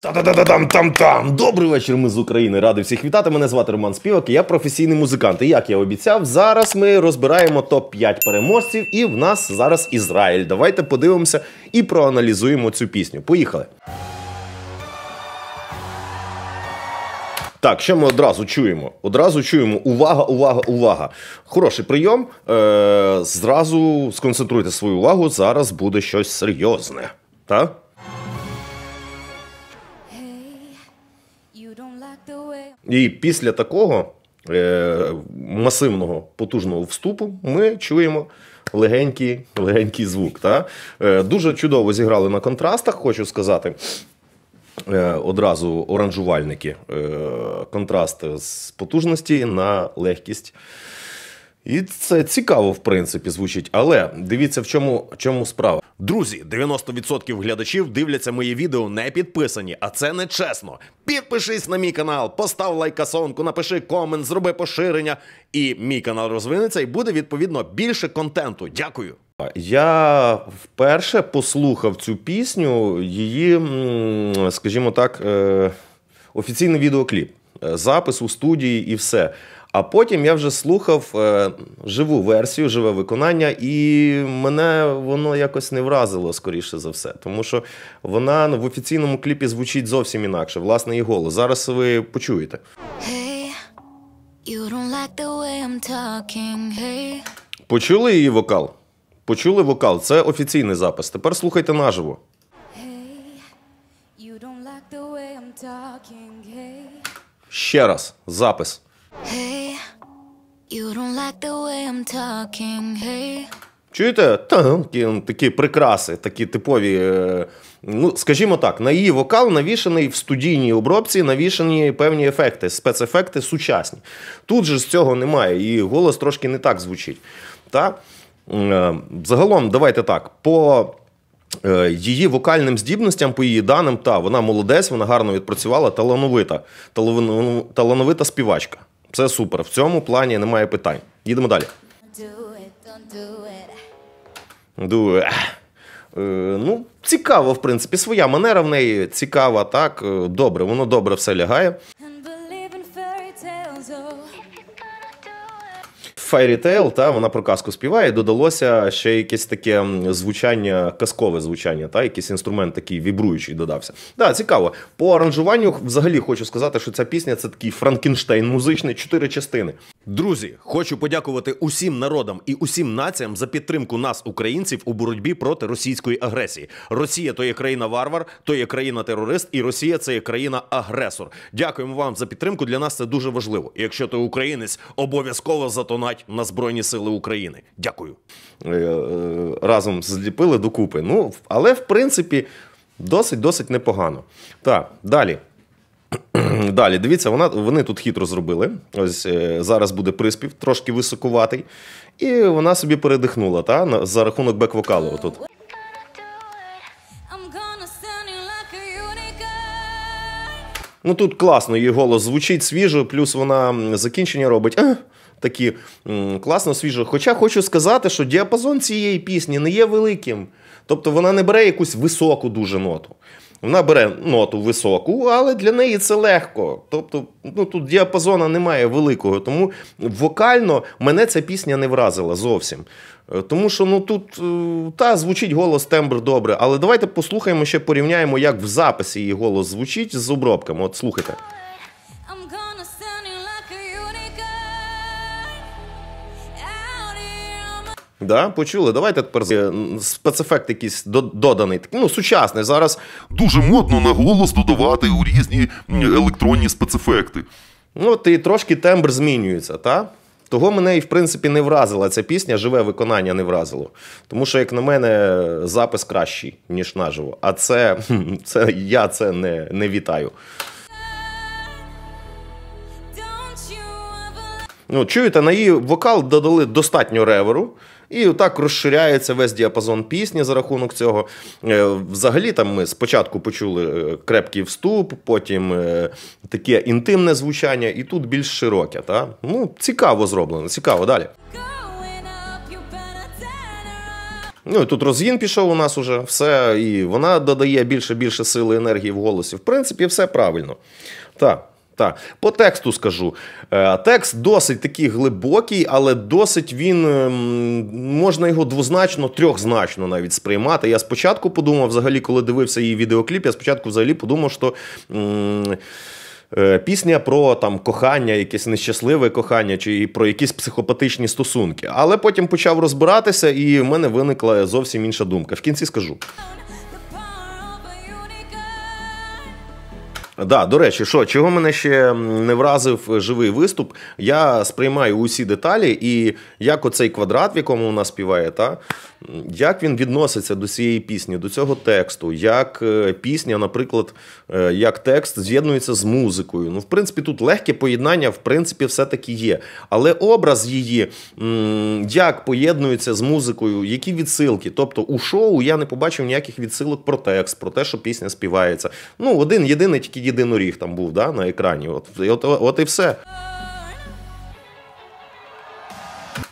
Та-та-та-та-там-там-там! Добрий вечір, ми з України. Радий всіх вітати. Мене звати Роман Співак, і я професійний музикант. І як я обіцяв, зараз ми розбираємо топ-5 переможців, і в нас зараз Ізраїль. Давайте подивимося і проаналізуємо цю пісню. Поїхали! Так, що ми одразу чуємо? Одразу чуємо увага, увага, увага. Хороший прийом. Е, Зразу сконцентруйте свою увагу. Зараз буде щось серйозне. Так? І після такого е- масивного потужного вступу ми чуємо. Легенький легенький звук. Та? Е, Дуже чудово зіграли на контрастах, хочу сказати. Е, Одразу оранжувальники. Е, Контраст з потужності на легкість. І це цікаво, в принципі, звучить. Але дивіться, в чому, чому справа. Друзі, 90% глядачів дивляться мої відео не підписані, а це не чесно. Підпишись на мій канал, постав лайкасонку, напиши комент, зроби поширення, і мій канал розвинеться і буде відповідно більше контенту. Дякую. Я вперше послухав цю пісню, її, скажімо так, е, офіційний відеокліп, запис у студії і все. А потім я вже слухав е, живу версію, живе виконання, і мене воно якось не вразило скоріше за все, тому що вона ну, в офіційному кліпі звучить зовсім інакше. Власне, і голос. Зараз ви почуєте. Hey, you don't like the way I'm talking, hey. Почули її вокал? Почули вокал. Це офіційний запис. Тепер слухайте наживо. Hey, you don't like the way I'm talking, hey. Ще раз запис. Hey. Чуєте? Та, ну, такі прикраси, такі типові. Е, ну, скажімо так, на її вокал навішаний в студійній обробці, навішані певні ефекти, спецефекти сучасні. Тут же з цього немає, і голос трошки не так звучить. Та? Е, загалом, давайте так. по... Е, її вокальним здібностям, по її даним, та вона молодець, вона гарно відпрацювала, талановита, талановита співачка. Це супер. В цьому плані немає питань. Їдемо далі. Ду. Е. Е, ну, цікаво, в принципі, своя манера в неї цікава, так. Е, добре, воно добре все лягає. Fairy Tail, та вона про казку співає. Додалося ще якесь таке звучання, казкове звучання, та якийсь інструмент такий вібруючий додався. Да, цікаво. По аранжуванню взагалі хочу сказати, що ця пісня це такий Франкенштейн, музичний, чотири частини. Друзі, хочу подякувати усім народам і усім націям за підтримку нас, українців, у боротьбі проти російської агресії. Росія то є країна варвар, то є країна терорист, і Росія це є країна-агресор. Дякуємо вам за підтримку. Для нас це дуже важливо. І Якщо ти українець, обов'язково затонать впливають на збройні сили України. Дякую. Е, е, разом зліпили докупи. Ну але в принципі досить досить непогано. Так, далі. Далі, дивіться, вона, вони тут хитро зробили. Ось е, зараз буде приспів, трошки високуватий. І вона собі передихнула та, за рахунок бек-вокалу. отут. Ну тут класно її голос звучить свіжо, плюс вона закінчення робить такі м, класно свіжо. Хоча хочу сказати, що діапазон цієї пісні не є великим. Тобто вона не бере якусь високу дуже ноту. Вона бере ноту високу, але для неї це легко. Тобто, ну тут діапазона немає великого. Тому вокально мене ця пісня не вразила зовсім. Е, тому що ну тут е, та звучить голос тембр добре. Але давайте послухаємо ще порівняємо, як в записі її голос звучить з обробками. От слухайте. Да, почули, давайте тепер е, спецефект якийсь доданий. Ну, сучасний. Зараз дуже модно на голос додавати у різні електронні спецефекти. Ну, от і трошки тембр змінюється, так? Того мене і в принципі не вразила ця пісня, живе виконання не вразило. Тому що, як на мене, запис кращий, ніж наживо. А це це я це не, не вітаю. Ну, чуєте, на її вокал додали достатньо реверу. І так розширяється весь діапазон пісні за рахунок цього. Е, взагалі, там ми спочатку почули е, крепкий вступ, потім е, таке інтимне звучання, і тут більш широке. Та? Ну, Цікаво зроблено, цікаво далі. Ну і тут розгін пішов у нас уже все, і вона додає більше більше сили енергії в голосі. В принципі, все правильно. Так. Так, по тексту скажу. Е, текст досить такий глибокий, але досить він ем, можна його двозначно, трьохзначно навіть сприймати. Я спочатку подумав, взагалі, коли дивився її відеокліп, я спочатку взагалі подумав, що. Е, пісня про там кохання, якесь нещасливе кохання, чи про якісь психопатичні стосунки. Але потім почав розбиратися, і в мене виникла зовсім інша думка. В кінці скажу. Да, до речі, що чого мене ще не вразив е, живий виступ, я сприймаю усі деталі, і як оцей квадрат, в якому вона співає, та як він відноситься до цієї пісні, до цього тексту, як е, пісня, наприклад, е, як текст з'єднується з музикою. Ну, в принципі, тут легке поєднання, в принципі, все-таки є. Але образ її, як поєднується з музикою, які відсилки. Тобто у шоу я не побачив ніяких відсилок про текст, про те, що пісня співається. Ну, один єдиний тільки єдиноріг там був да, на екрані. От, от, от, і все.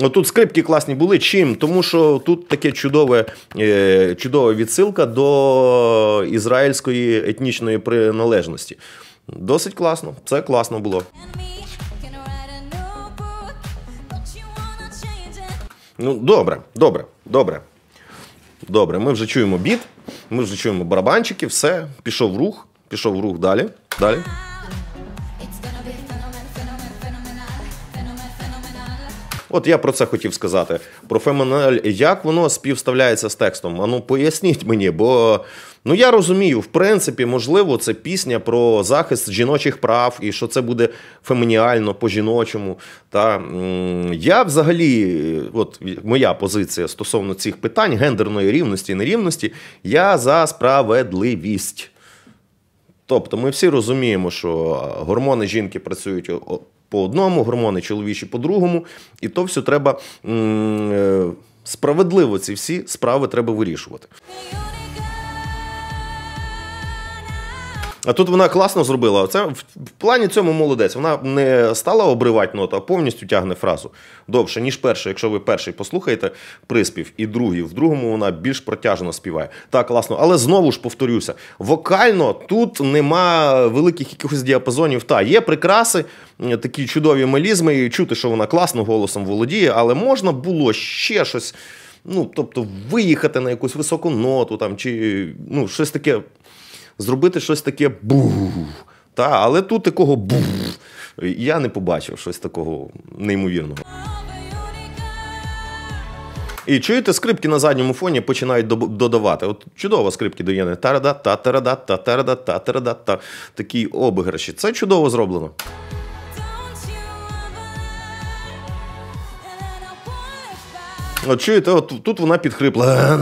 Ну, Тут скрипки класні були. Чим? Тому що тут таке чудове, е, чудова відсилка до ізраїльської етнічної приналежності. Досить класно, це класно було. Ну, добре, добре, добре. Добре, ми вже чуємо біт, ми вже чуємо барабанчики, все, пішов рух пішов рух далі. Далі. От я про це хотів сказати. Про феменаль, як воно співставляється з текстом? Ану, поясніть мені, бо ну я розумію, в принципі, можливо, це пісня про захист жіночих прав і що це буде феменіально по-жіночому. Та я взагалі, от моя позиція стосовно цих питань гендерної рівності і нерівності, я за справедливість. Тобто ми всі розуміємо, що е, гормони жінки працюють по одному, гормони чоловічі по другому, і то все треба е, справедливо ці всі справи треба вирішувати. А тут вона класно зробила. Це в плані цьому молодець. Вона не стала обривати ноту, а повністю тягне фразу довше, ніж перше. Якщо ви перший послухаєте приспів і другий, в другому вона більш протяжно співає. Так, класно. Але знову ж повторюся: вокально тут нема великих якихось діапазонів. Та є прикраси, такі чудові мелізми, і чути, що вона класно голосом володіє, але можна було ще щось. Ну, тобто, виїхати на якусь високу ноту там, чи ну, щось таке зробити щось таке бу. Та, Але тут такого бу Я не побачив щось такого неймовірного. І чуєте, скрипки на задньому фоні починають додавати. От чудово скрипки доєднані. Тарада, та тарада, та тарада, та тарада, та такі обіграші. Це чудово зроблено. От чуєте, от тут вона підхрипла.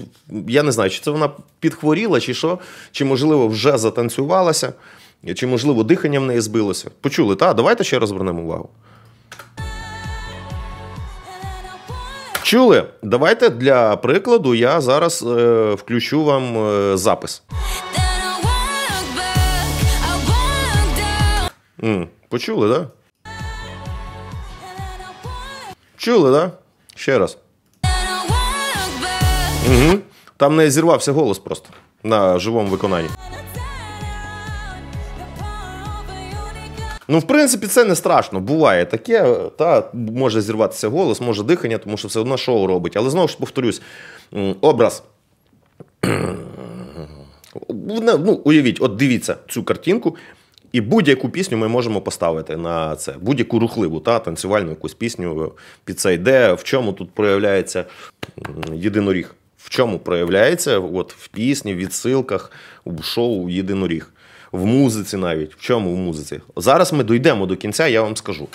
Я не знаю, чи це вона підхворіла, чи що, чи, можливо, вже затанцювалася, чи, можливо, дихання в неї збилося. Почули, та? Давайте ще раз звернемо увагу. Чули? Давайте для прикладу я зараз е, включу вам е, запис. М, почули, так? Да? Чули, да? Ще раз. Угу. Там не зірвався голос просто на живому виконанні. Ну, в принципі, це не страшно. Буває таке. Та може зірватися голос, може дихання, тому що все одно шоу робить. Але знову ж повторюсь, образ. Ну, уявіть, от дивіться цю картинку. І будь-яку пісню ми можемо поставити на це, будь-яку рухливу, та танцювальну якусь пісню під це йде. В чому тут проявляється єдиноріг? В чому проявляється от в пісні, в відсилках, в шоу єдиноріг, в музиці навіть. В чому в музиці? Зараз ми дійдемо до кінця, я вам скажу.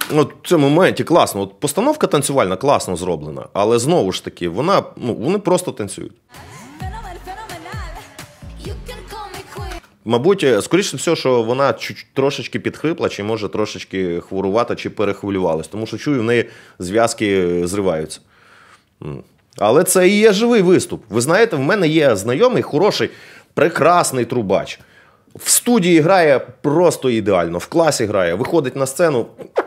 От ну, в цьому моменті класно. От Постановка танцювальна класно зроблена, але знову ж таки, вона ну вони просто танцюють. Мабуть, е, скоріше все, що вона трошечки підхрипла, чи може трошечки хворувати, чи перехвилювалась, тому що чую, в неї зв'язки е, зриваються. Але це і є живий виступ. Ви знаєте, в мене є знайомий, хороший, прекрасний трубач. В студії грає просто ідеально, в класі грає, виходить на сцену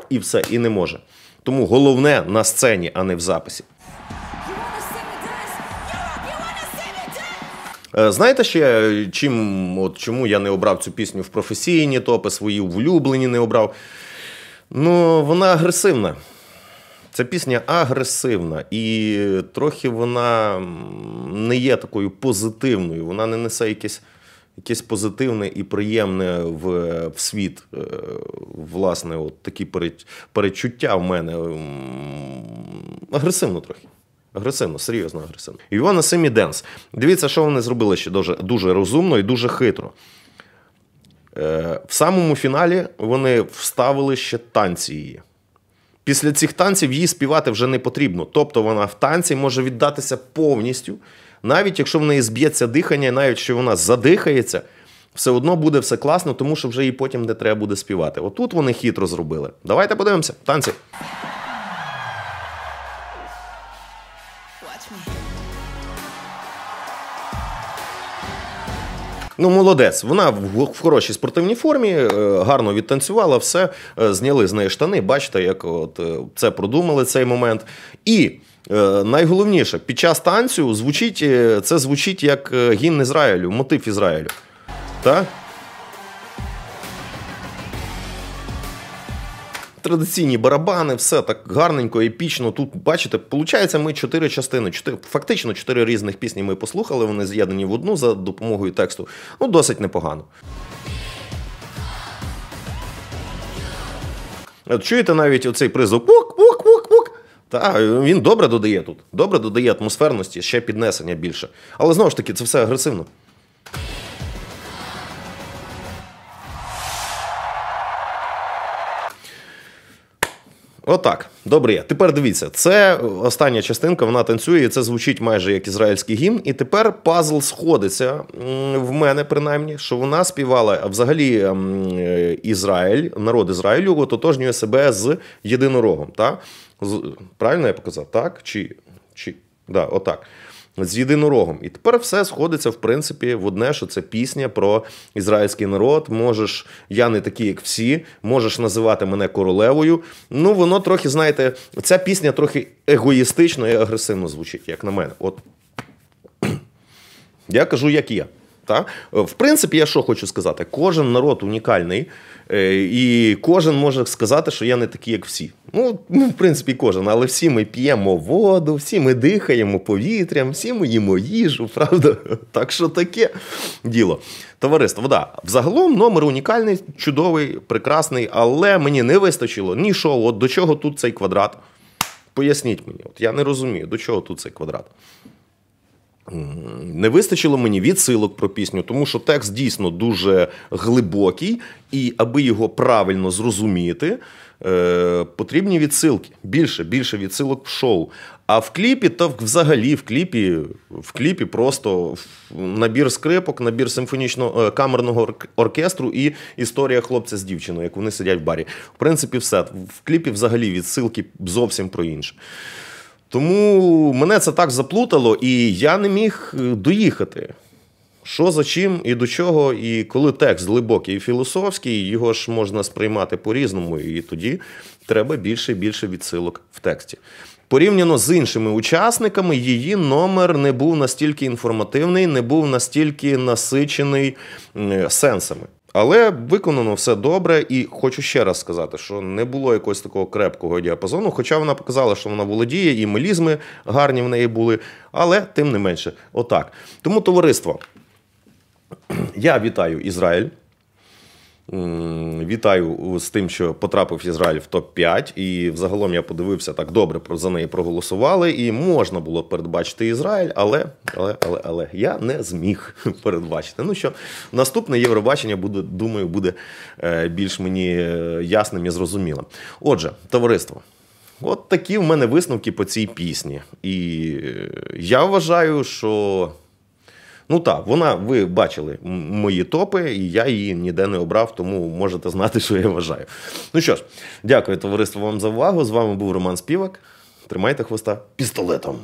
і все, і не може. Тому головне на сцені, а не в записі. Е, знаєте ще, е, чим, от, чому я не обрав цю пісню в професійні топи, свої улюблені не обрав? Ну, вона агресивна. Ця пісня агресивна і трохи вона не є такою позитивною. Вона не несе якесь якесь позитивне і приємне в в світ. Е, власне, от такі перечуття в мене. Агресивно трохи. Агресивно, серйозно агресивно. І вона Симі Денс. Дивіться, що вони зробили ще дуже дуже розумно і дуже хитро. Е, В самому фіналі вони вставили ще танці її. Після цих танців їй співати вже не потрібно. Тобто вона в танці може віддатися повністю, навіть якщо в неї зб'ється дихання, навіть якщо вона задихається, все одно буде все класно, тому що вже їй потім не треба буде співати. Отут вони хитро зробили. Давайте подивимося. Танці. Ну, молодець. Вона в хорошій спортивній формі, е, гарно відтанцювала, все, е, зняли з неї штани. Бачите, як от е, це продумали цей момент. І найголовніше, під час танцю звучить це звучить як гімн Ізраїлю, мотив Ізраїлю. Так? традиційні барабани, все так гарненько, епічно. Тут бачите, получається, ми чотири частини, чотири фактично чотири різних пісні. Ми послухали. Вони з'єднані в одну за допомогою тексту. Ну досить непогано. От Чуєте навіть оцей призов пук-пук-пук-пук. Та він добре додає тут. Добре додає атмосферності, ще піднесення більше. Але знову ж таки, це все агресивно. Отак, добре. Тепер дивіться, це остання частинка, вона танцює, і це звучить майже як ізраїльський гімн. І тепер пазл сходиться в мене, принаймні, що вона співала взагалі е, Ізраїль, народ Ізраїлю ототожнює себе з єдинорогом. Та? Правильно я показав? Так? Чи? Чи? Да, отак з єдинорогом. І тепер все сходиться в принципі в одне, що це пісня про ізраїльський народ. Можеш, я не такий, як всі, можеш називати мене королевою. Ну воно трохи, знаєте, ця пісня трохи егоїстично і агресивно звучить, як на мене. От я кажу, як є. Та? В принципі, я що хочу сказати: кожен народ унікальний, е, і кожен може сказати, що я не такий, як всі. Ну, ну в принципі, кожен, але всі ми п'ємо воду, всі ми дихаємо повітрям, всі ми їмо їжу, правда? Так що таке діло. Товариство, вода. Взагалом номер унікальний, чудовий, прекрасний, але мені не вистачило ні шоу, от до чого тут цей квадрат. Поясніть мені, от я не розумію, до чого тут цей квадрат. Не вистачило мені відсилок про пісню, тому що текст дійсно дуже глибокий, і аби його правильно зрозуміти, е, потрібні відсилки. Більше, більше відсилок в шоу. А в кліпі, то взагалі в кліпі, в кліпі просто набір скрипок, набір симфонічного е, камерного оркестру і історія хлопця з дівчиною, як вони сидять в барі. В принципі, все в кліпі взагалі відсилки зовсім про інше. Тому мене це так заплутало, і я не міг е, доїхати. Що за чим і до чого, і коли текст глибокий і філософський, його ж можна сприймати по-різному, і тоді треба більше і більше відсилок в тексті. Порівняно з іншими учасниками, її номер не був настільки інформативний, не був настільки насичений е, сенсами. Але виконано все добре, і хочу ще раз сказати, що не було якогось такого крепкого діапазону. Хоча вона показала, що вона володіє, і мелізми гарні в неї були, але тим не менше, отак. Тому товариство. Я вітаю Ізраїль. Вітаю з тим, що потрапив Ізраїль в топ-5. І взагалом я подивився так добре за неї проголосували. І можна було передбачити Ізраїль, але але, але, але я не зміг передбачити. Ну що, наступне Євробачення буде, думаю, буде е, більш мені е, ясним і зрозумілим. Отже, товариство. От такі в мене висновки по цій пісні. І е, я вважаю, що Ну так, вона, ви бачили мої топи, і я її ніде не обрав, тому можете знати, що я вважаю. Ну що ж, дякую, товариство, вам за увагу. З вами був Роман Співак. Тримайте хвоста пістолетом.